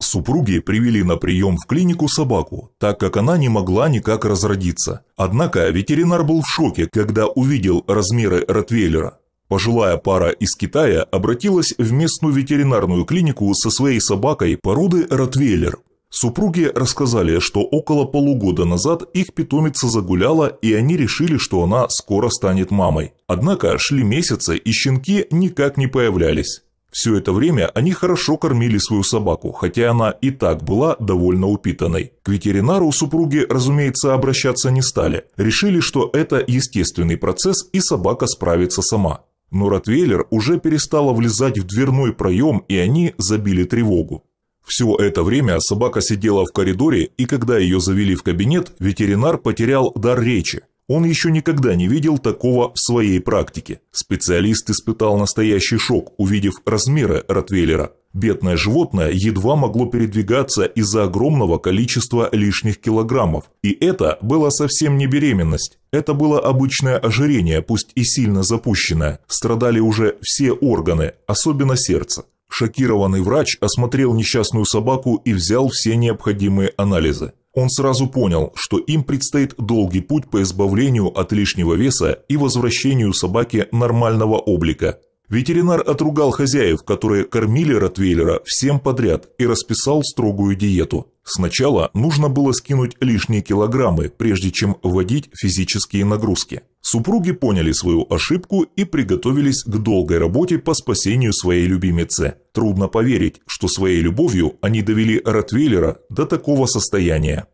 Супруги привели на прием в клинику собаку, так как она не могла никак разродиться. Однако ветеринар был в шоке, когда увидел размеры Ротвейлера. Пожилая пара из Китая обратилась в местную ветеринарную клинику со своей собакой породы Ротвейлер. Супруги рассказали, что около полугода назад их питомица загуляла, и они решили, что она скоро станет мамой. Однако шли месяцы, и щенки никак не появлялись. Все это время они хорошо кормили свою собаку, хотя она и так была довольно упитанной. К ветеринару супруги, разумеется, обращаться не стали. Решили, что это естественный процесс и собака справится сама. Но Ротвейлер уже перестала влезать в дверной проем, и они забили тревогу. Все это время собака сидела в коридоре, и когда ее завели в кабинет, ветеринар потерял дар речи. Он еще никогда не видел такого в своей практике. Специалист испытал настоящий шок, увидев размеры Ротвейлера. Бедное животное едва могло передвигаться из-за огромного количества лишних килограммов. И это была совсем не беременность. Это было обычное ожирение, пусть и сильно запущенное. Страдали уже все органы, особенно сердце. Шокированный врач осмотрел несчастную собаку и взял все необходимые анализы. Он сразу понял, что им предстоит долгий путь по избавлению от лишнего веса и возвращению собаке нормального облика, Ветеринар отругал хозяев, которые кормили Ротвейлера всем подряд и расписал строгую диету. Сначала нужно было скинуть лишние килограммы, прежде чем вводить физические нагрузки. Супруги поняли свою ошибку и приготовились к долгой работе по спасению своей любимицы. Трудно поверить, что своей любовью они довели Ротвейлера до такого состояния.